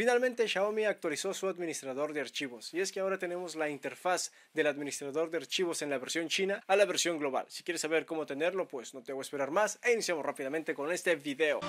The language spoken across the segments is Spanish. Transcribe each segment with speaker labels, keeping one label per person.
Speaker 1: Finalmente Xiaomi actualizó su administrador de archivos y es que ahora tenemos la interfaz del administrador de archivos en la versión china a la versión global. Si quieres saber cómo tenerlo, pues no te voy a esperar más e iniciamos rápidamente con este video.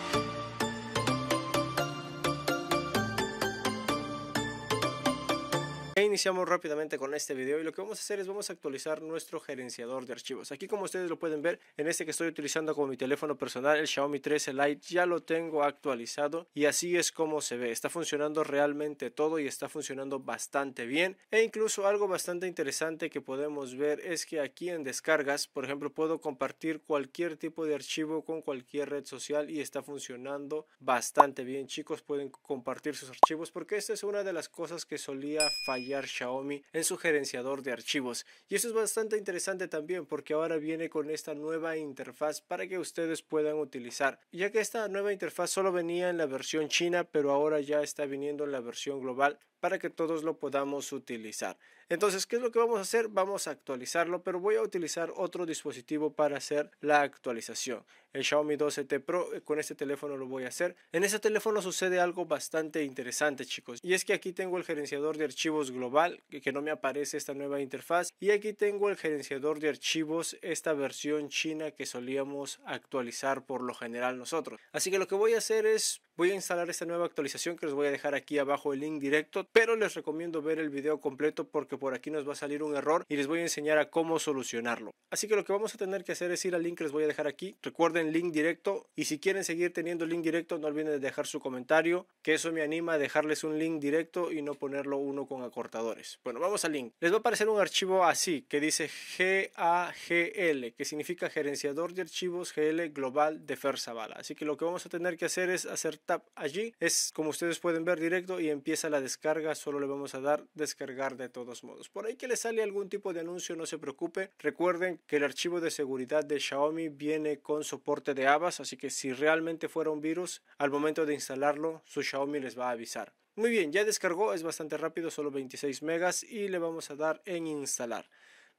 Speaker 1: iniciamos rápidamente con este video y lo que vamos a hacer es vamos a actualizar nuestro gerenciador de archivos. Aquí como ustedes lo pueden ver, en este que estoy utilizando como mi teléfono personal, el Xiaomi 13 Lite, ya lo tengo actualizado y así es como se ve. Está funcionando realmente todo y está funcionando bastante bien. E incluso algo bastante interesante que podemos ver es que aquí en descargas, por ejemplo, puedo compartir cualquier tipo de archivo con cualquier red social y está funcionando bastante bien. Chicos, pueden compartir sus archivos porque esta es una de las cosas que solía fallar Xiaomi en su gerenciador de archivos. Y eso es bastante interesante también porque ahora viene con esta nueva interfaz para que ustedes puedan utilizar, ya que esta nueva interfaz solo venía en la versión china, pero ahora ya está viniendo en la versión global para que todos lo podamos utilizar. Entonces, ¿qué es lo que vamos a hacer? Vamos a actualizarlo, pero voy a utilizar otro dispositivo para hacer la actualización. El Xiaomi 12T Pro, eh, con este teléfono lo voy a hacer. En este teléfono sucede algo bastante interesante, chicos. Y es que aquí tengo el gerenciador de archivos global, que no me aparece esta nueva interfaz. Y aquí tengo el gerenciador de archivos, esta versión china que solíamos actualizar por lo general nosotros. Así que lo que voy a hacer es Voy a instalar esta nueva actualización que les voy a dejar aquí abajo el link directo, pero les recomiendo ver el video completo porque por aquí nos va a salir un error y les voy a enseñar a cómo solucionarlo. Así que lo que vamos a tener que hacer es ir al link que les voy a dejar aquí. Recuerden link directo y si quieren seguir teniendo link directo no olviden de dejar su comentario, que eso me anima a dejarles un link directo y no ponerlo uno con acortadores. Bueno, vamos al link. Les va a aparecer un archivo así que dice GAGL, que significa gerenciador de archivos GL global de Ferzavala. Así que lo que vamos a tener que hacer es hacer allí. Es como ustedes pueden ver directo y empieza la descarga. Solo le vamos a dar descargar de todos modos. Por ahí que le sale algún tipo de anuncio, no se preocupe. Recuerden que el archivo de seguridad de Xiaomi viene con soporte de ABAS, así que si realmente fuera un virus, al momento de instalarlo, su Xiaomi les va a avisar. Muy bien, ya descargó, es bastante rápido, solo 26 megas y le vamos a dar en instalar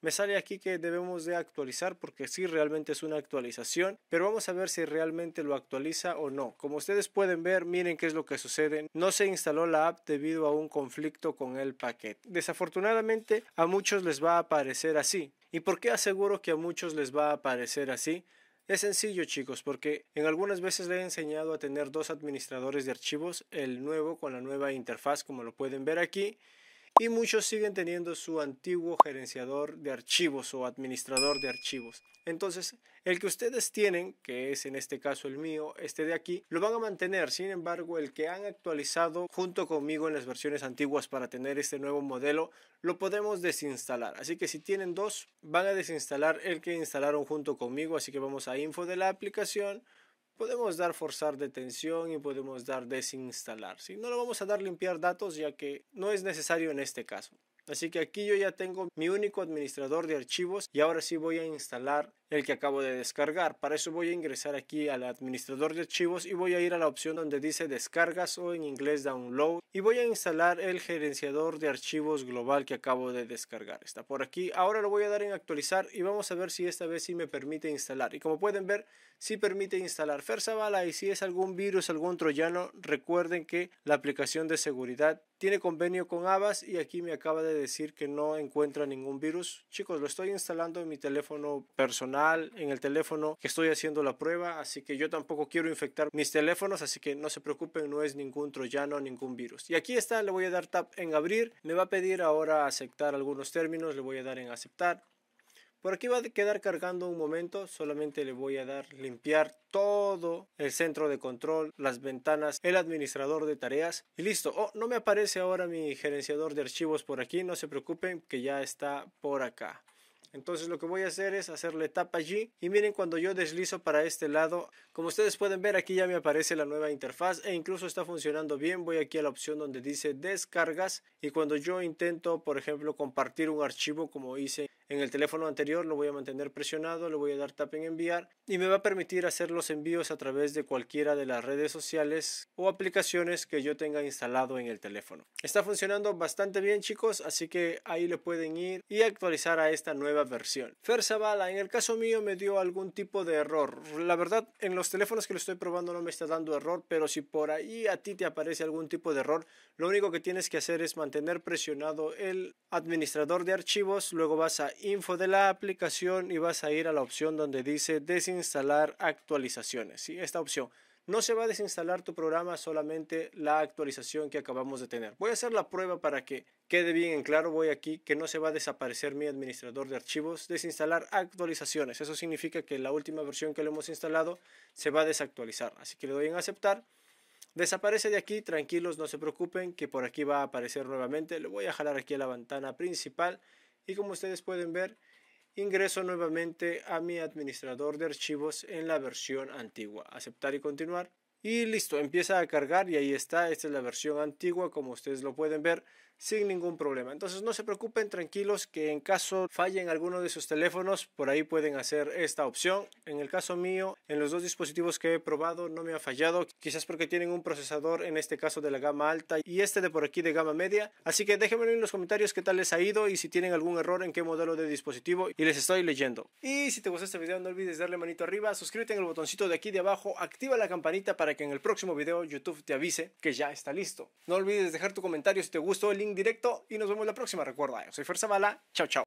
Speaker 1: me sale aquí que debemos de actualizar porque sí realmente es una actualización, pero vamos a ver si realmente lo actualiza o no. Como ustedes pueden ver, miren qué es lo que sucede. No se instaló la app debido a un conflicto con el paquete. Desafortunadamente a muchos les va a aparecer así. ¿Y por qué aseguro que a muchos les va a aparecer así? Es sencillo chicos porque en algunas veces le he enseñado a tener dos administradores de archivos, el nuevo con la nueva interfaz como lo pueden ver aquí y muchos siguen teniendo su antiguo gerenciador de archivos o administrador de archivos. Entonces, el que ustedes tienen, que es en este caso el mío, este de aquí, lo van a mantener. Sin embargo, el que han actualizado junto conmigo en las versiones antiguas para tener este nuevo modelo, lo podemos desinstalar. Así que si tienen dos, van a desinstalar el que instalaron junto conmigo. Así que vamos a info de la aplicación podemos dar forzar detención y podemos dar desinstalar. Si No lo vamos a dar limpiar datos ya que no es necesario en este caso. Así que aquí yo ya tengo mi único administrador de archivos y ahora sí voy a instalar el que acabo de descargar. Para eso voy a ingresar aquí al administrador de archivos y voy a ir a la opción donde dice descargas o en inglés download y voy a instalar el gerenciador de archivos global que acabo de descargar. Está por aquí. Ahora lo voy a dar en actualizar y vamos a ver si esta vez sí me permite instalar. Y como pueden ver, sí permite instalar Fersavala y si es algún virus, algún troyano, recuerden que la aplicación de seguridad tiene convenio con Avas y aquí me acaba de decir que no encuentra ningún virus. Chicos, lo estoy instalando en mi teléfono personal, en el teléfono que estoy haciendo la prueba, así que yo tampoco quiero infectar mis teléfonos, así que no se preocupen, no es ningún troyano, ningún virus. Y aquí está, le voy a dar tap en abrir, me va a pedir ahora aceptar algunos términos, le voy a dar en aceptar. Por aquí va a quedar cargando un momento, solamente le voy a dar limpiar todo el centro de control, las ventanas, el administrador de tareas y listo. Oh, no me aparece ahora mi gerenciador de archivos por aquí, no se preocupen que ya está por acá. Entonces lo que voy a hacer es hacerle tap allí y miren cuando yo deslizo para este lado, como ustedes pueden ver aquí ya me aparece la nueva interfaz e incluso está funcionando bien, voy aquí a la opción donde dice descargas y cuando yo intento por ejemplo compartir un archivo como hice en el teléfono anterior lo voy a mantener presionado, le voy a dar tap en enviar y me va a permitir hacer los envíos a través de cualquiera de las redes sociales o aplicaciones que yo tenga instalado en el teléfono. Está funcionando bastante bien chicos, así que ahí le pueden ir y actualizar a esta nueva versión. Fersabala, en el caso mío me dio algún tipo de error. La verdad, en los teléfonos que lo estoy probando no me está dando error, pero si por ahí a ti te aparece algún tipo de error, lo único que tienes que hacer es mantener presionado el administrador de archivos, luego vas a info de la aplicación y vas a ir a la opción donde dice desinstalar actualizaciones. ¿sí? Esta opción. No se va a desinstalar tu programa, solamente la actualización que acabamos de tener. Voy a hacer la prueba para que quede bien en claro. Voy aquí que no se va a desaparecer mi administrador de archivos. Desinstalar actualizaciones. Eso significa que la última versión que lo hemos instalado se va a desactualizar. Así que le doy en aceptar. Desaparece de aquí, tranquilos, no se preocupen, que por aquí va a aparecer nuevamente. Le voy a jalar aquí a la ventana principal y como ustedes pueden ver ingreso nuevamente a mi administrador de archivos en la versión antigua aceptar y continuar y listo, empieza a cargar y ahí está, esta es la versión antigua como ustedes lo pueden ver sin ningún problema. Entonces no se preocupen, tranquilos que en caso fallen alguno de sus teléfonos, por ahí pueden hacer esta opción. En el caso mío, en los dos dispositivos que he probado no me ha fallado, quizás porque tienen un procesador en este caso de la gama alta y este de por aquí de gama media. Así que déjenme en los comentarios qué tal les ha ido y si tienen algún error en qué modelo de dispositivo y les estoy leyendo. Y si te gustó este video no olvides darle manito arriba, suscríbete en el botoncito de aquí de abajo, activa la campanita para que en el próximo video YouTube te avise que ya está listo. No olvides dejar tu comentario si te gustó el link directo y nos vemos la próxima. Recuerda, yo soy Fuerza Bala. Chao, chao.